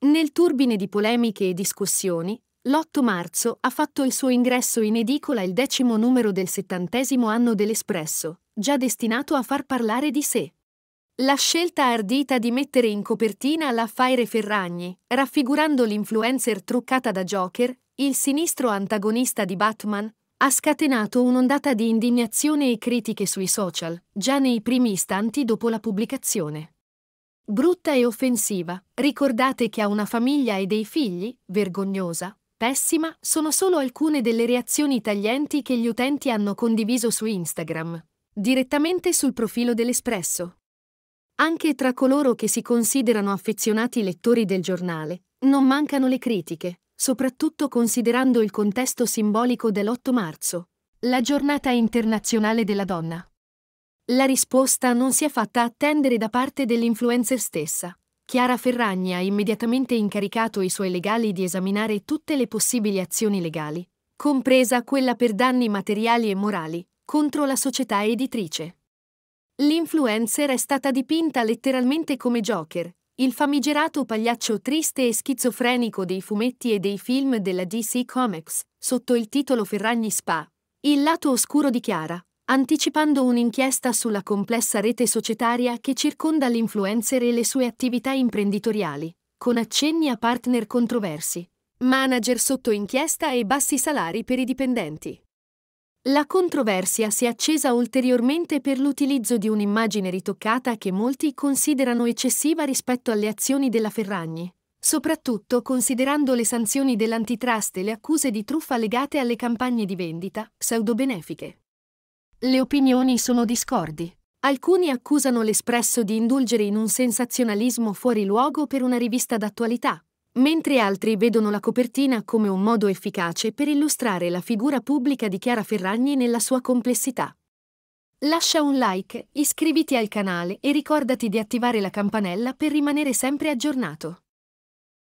Nel turbine di polemiche e discussioni, l'8 marzo ha fatto il suo ingresso in edicola il decimo numero del settantesimo anno dell'Espresso, già destinato a far parlare di sé. La scelta ardita di mettere in copertina la Faire Ferragni, raffigurando l'influencer truccata da Joker, il sinistro antagonista di Batman, ha scatenato un'ondata di indignazione e critiche sui social, già nei primi istanti dopo la pubblicazione. Brutta e offensiva, ricordate che ha una famiglia e dei figli, vergognosa, pessima, sono solo alcune delle reazioni taglienti che gli utenti hanno condiviso su Instagram, direttamente sul profilo dell'Espresso. Anche tra coloro che si considerano affezionati lettori del giornale, non mancano le critiche, soprattutto considerando il contesto simbolico dell'8 marzo, la giornata internazionale della donna. La risposta non si è fatta attendere da parte dell'influencer stessa. Chiara Ferragni ha immediatamente incaricato i suoi legali di esaminare tutte le possibili azioni legali, compresa quella per danni materiali e morali, contro la società editrice. L'influencer è stata dipinta letteralmente come Joker, il famigerato pagliaccio triste e schizofrenico dei fumetti e dei film della DC Comics, sotto il titolo Ferragni Spa, il lato oscuro di Chiara, anticipando un'inchiesta sulla complessa rete societaria che circonda l'influencer e le sue attività imprenditoriali, con accenni a partner controversi, manager sotto inchiesta e bassi salari per i dipendenti. La controversia si è accesa ulteriormente per l'utilizzo di un'immagine ritoccata che molti considerano eccessiva rispetto alle azioni della Ferragni, soprattutto considerando le sanzioni dell'antitrust e le accuse di truffa legate alle campagne di vendita pseudobenefiche. Le opinioni sono discordi. Alcuni accusano l'Espresso di indulgere in un sensazionalismo fuori luogo per una rivista d'attualità, mentre altri vedono la copertina come un modo efficace per illustrare la figura pubblica di Chiara Ferragni nella sua complessità. Lascia un like, iscriviti al canale e ricordati di attivare la campanella per rimanere sempre aggiornato.